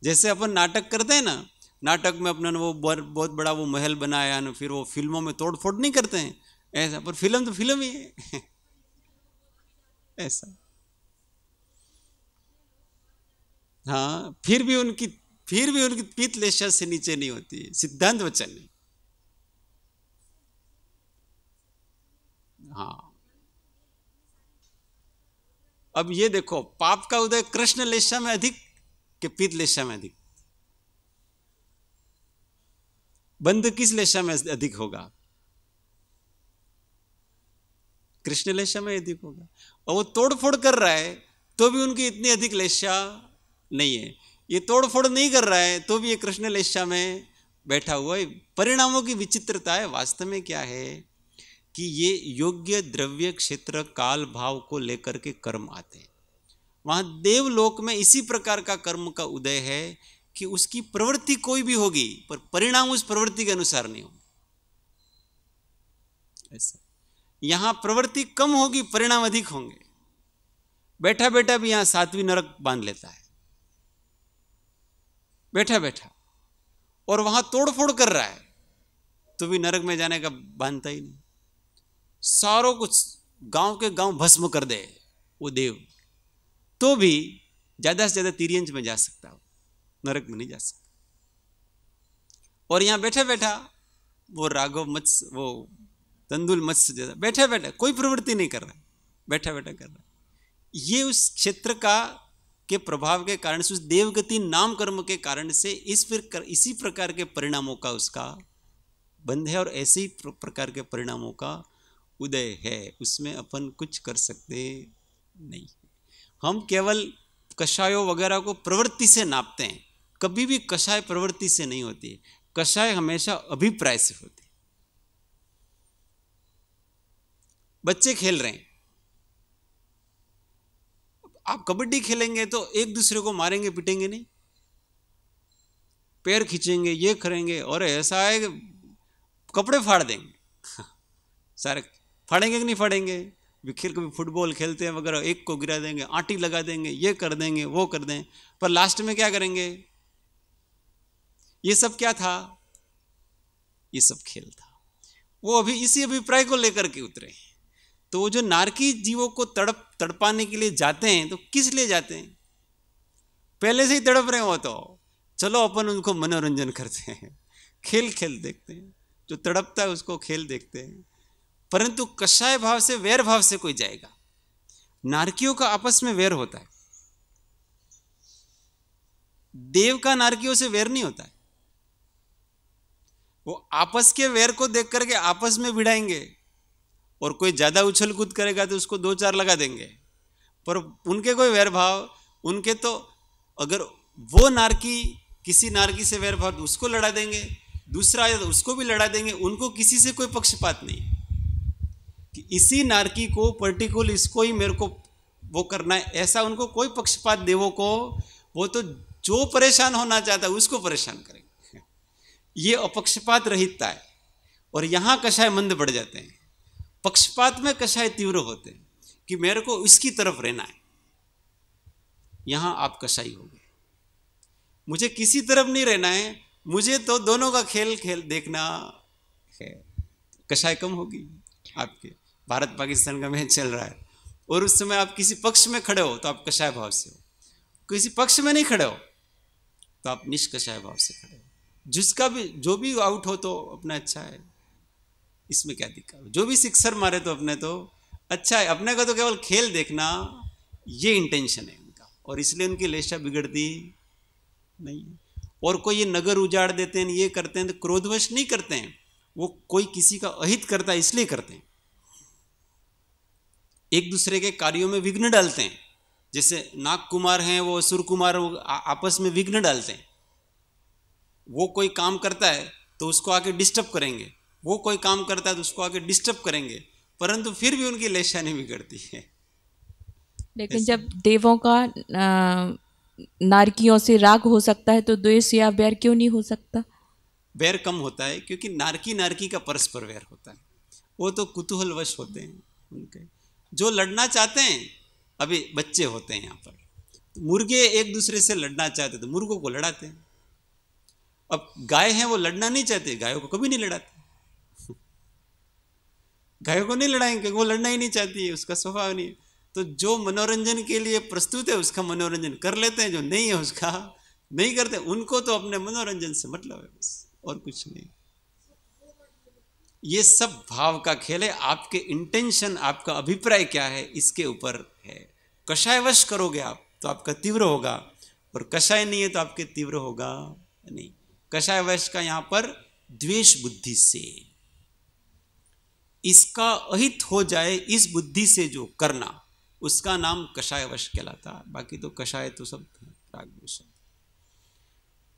जैसे अपन नाटक करते हैं ना नाटक में अपना वो बहुत बड़ा वो महल बनाया ना फिर वो फिल्मों में तोड़ फोड़ नहीं करते हैं ऐसा पर फिल्म तो फिल्म ही है ऐसा हाँ फिर भी उनकी फिर भी उनकी पीत लेशा से नीचे नहीं होती सिद्धांत वचन है हाँ अब ये देखो पाप का उदय कृष्ण लेशा में अधिक के पीत लेशा में अधिक बंद किस लेशा में अधिक होगा कृष्ण लेशा में अधिक होगा और वो तोड़फोड़ कर रहा है तो भी उनकी इतनी अधिक लेशा नहीं है ये तोड़फोड़ नहीं कर रहा है तो भी ये कृष्ण लेशा में बैठा हुआ है परिणामों की विचित्रता है वास्तव में क्या है कि ये योग्य द्रव्य क्षेत्र काल भाव को लेकर के कर्म आते हैं वहाँ देवलोक में इसी प्रकार का कर्म का उदय है कि उसकी प्रवृत्ति कोई भी होगी पर परिणाम उस प्रवृत्ति के अनुसार नहीं होगा ऐसा यहाँ प्रवृत्ति कम होगी परिणाम अधिक होंगे बैठा बैठा भी यहाँ सातवीं नरक बांध लेता है बैठा बैठा और वहां तोड़फोड़ कर रहा है तो भी नरक में जाने का बांधता ही नहीं सारों कुछ गांव के गांव भस्म कर दे वो देव तो भी ज्यादा से ज्यादा तीरियंज में जा सकता हो नरक में नहीं जा सकता और यहाँ बैठे बैठा वो राघव मत्स वो तंदुल मत्स्य जैसा बैठे बैठे कोई प्रवृत्ति नहीं कर रहा है बैठा बैठा कर रहा है ये उस क्षेत्र का के प्रभाव के कारण से उस देवगति नाम कर्म के कारण से इस फिर कर, इसी प्रकार के परिणामों का उसका बंध है और ऐसे ही प्रकार के परिणामों का उदय है उसमें अपन कुछ कर सकते नहीं हम केवल कषायों वगैरह को प्रवृत्ति से नापते हैं कभी भी कषाय प्रवृत्ति से नहीं होती है कषाय हमेशा अभिप्राय से होती है बच्चे खेल रहे हैं आप कबड्डी खेलेंगे तो एक दूसरे को मारेंगे पिटेंगे नहीं पैर खींचेंगे ये करेंगे और ऐसा है कि कपड़े फाड़ देंगे सारे फाड़ेंगे कि नहीं फाड़ेंगे खेल कभी फुटबॉल खेलते हैं वगैरह एक को गिरा देंगे आंटी लगा देंगे ये कर देंगे वो कर दें पर लास्ट में क्या करेंगे ये सब क्या था ये सब खेल था वो अभी इसी अभिप्राय को लेकर के उतरे हैं तो वो जो नारकी जीवों को तड़प तड़पाने के लिए जाते हैं तो किस लिए जाते हैं पहले से ही तड़प रहे हो तो चलो अपन उनको मनोरंजन करते हैं खेल खेल देखते हैं जो तड़पता है उसको खेल देखते हैं परंतु कषाय भाव से वैर भाव से कोई जाएगा नारकियों का आपस में वैर होता है देव का नारकियों से वैर नहीं होता है वो आपस के वैर को देख करके आपस में भिड़ाएंगे और कोई ज़्यादा उछल कूद करेगा तो उसको दो चार लगा देंगे पर उनके कोई वैर भाव उनके तो अगर वो नारकी किसी नारकी से वैर भाव तो उसको लड़ा देंगे दूसरा आया तो उसको भी लड़ा देंगे उनको किसी से कोई पक्षपात नहीं कि इसी नारकी को पर्टिकुलर इसको ही मेरे को वो करना है ऐसा उनको कोई पक्षपात देवों को वो तो जो परेशान होना चाहता है उसको परेशान करेंगे ये अपक्षपात रहितता है और यहाँ कषाय मंद बढ़ जाते हैं पक्षपात में कषाय तीव्र होते हैं कि मेरे को इसकी तरफ रहना है यहां आप कसाई हो गए मुझे किसी तरफ नहीं रहना है मुझे तो दोनों का खेल खेल देखना है कषाय कम होगी आपके भारत पाकिस्तान का मैच चल रहा है और उस समय आप किसी पक्ष में खड़े हो तो आप कषाय भाव से हो किसी पक्ष में नहीं खड़े हो तो आप निष्कषाय भाव से खड़े हो जिसका भी जो भी आउट हो तो अपना अच्छा है इसमें क्या दिक्कत जो भी सिक्सर मारे तो अपने तो अच्छा है अपने का तो केवल खेल देखना ये इंटेंशन है उनका और इसलिए उनकी लेशा बिगड़ती नहीं और कोई ये नगर उजाड़ देते हैं ये करते हैं तो क्रोधवश नहीं करते हैं वो कोई किसी का अहित करता है इसलिए करते हैं एक दूसरे के कार्यों में विघ्न डालते हैं जैसे नाग कुमार हैं वो सुर कुमार वो आपस में विघ्न डालते हैं वो कोई काम करता है तो उसको आके डिस्टर्ब करेंगे वो कोई काम करता है तो उसको आगे डिस्टर्ब करेंगे परंतु फिर भी उनकी लेशा नहीं बिगड़ती है लेकिन जब देवों का नारकियों से राग हो सकता है तो द्वेष या बैर क्यों नहीं हो सकता बैर कम होता है क्योंकि नारकी नारकी का परस्पर वैर होता है वो तो कुतूहलवश होते हैं उनके जो लड़ना चाहते हैं अभी बच्चे होते हैं यहाँ पर तो मुर्गे एक दूसरे से लड़ना चाहते तो मुर्गों को लड़ाते हैं अब गाय हैं वो लड़ना नहीं चाहते गायों को कभी नहीं लड़ाते गायों को नहीं लड़ाएंगे क्योंकि वो लड़ना ही नहीं चाहती है उसका स्वभाव नहीं तो जो मनोरंजन के लिए प्रस्तुत है उसका मनोरंजन कर लेते हैं जो नहीं है उसका नहीं करते उनको तो अपने मनोरंजन से मतलब है बस और कुछ नहीं ये सब भाव का खेल है आपके इंटेंशन आपका अभिप्राय क्या है इसके ऊपर है कषायवश करोगे आप तो आपका तीव्र होगा और कषाय नहीं है तो आपके तीव्र होगा नहीं कषायवश का यहाँ पर द्वेष बुद्धि से इसका अहित हो जाए इस बुद्धि से जो करना उसका नाम कषाय वश कहलाता है बाकी तो कषाय तो सब राग विषय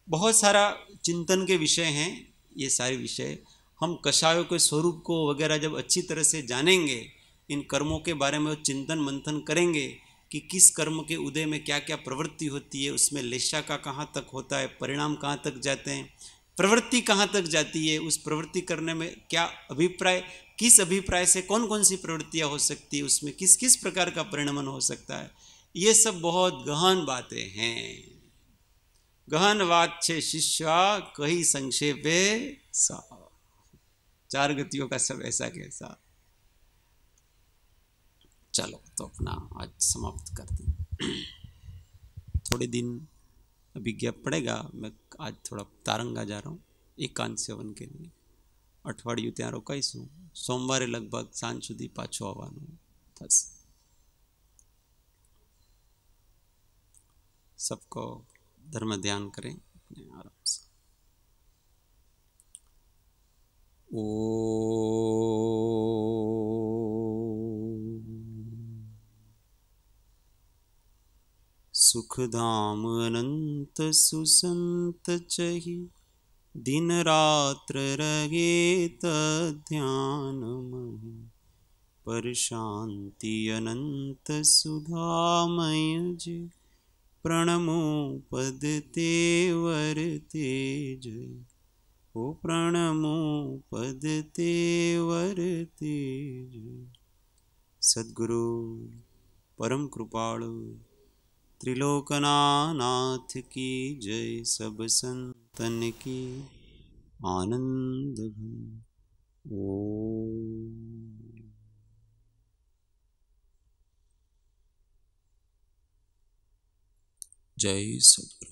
बहुत सारा चिंतन के विषय हैं ये सारे विषय हम कषायों के स्वरूप को वगैरह जब अच्छी तरह से जानेंगे इन कर्मों के बारे में चिंतन मंथन करेंगे कि किस कर्म के उदय में क्या क्या प्रवृत्ति होती है उसमें लेशा का कहाँ तक होता है परिणाम कहाँ तक जाते हैं प्रवृत्ति कहाँ तक जाती है उस प्रवृत्ति करने में क्या अभिप्राय किस अभिप्राय से कौन कौन सी प्रवृत्तियाँ हो सकती है उसमें किस किस प्रकार का परिणमन हो सकता है ये सब बहुत गहन बातें हैं गहन वाच्य शिष्या कही संक्षेप चार गतियों का सब ऐसा कैसा चलो तो अपना आज समाप्त कर हैं थोड़े दिन अभी गैप पड़ेगा मैं आज थोड़ा तारंगा जा रहा हूँ एकांत सेवन के लिए અઠવાડિયું ત્યાં રોકાઈશું સોમવારે લગભગ સાંજ સુધી પાછું આવવાનું થશે સબકો ધર્મ ધ્યાન કરેं अपने आराम से ओ सुखधाम अनंत सुसंत चही परशान्ति दिनरात्र प्रणमो पद ते वरते जय ओ पद ते जय सद्गुरु परम परमकृपाळ त्रिलोकनानाथ की जय सब संत तन की आनंद ओ जय सदगुरु